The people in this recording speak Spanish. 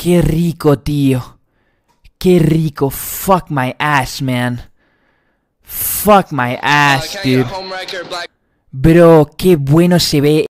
Qué rico, tío. Qué rico. Fuck my ass, man. Fuck my oh, ass, dude. Bro, qué bueno se ve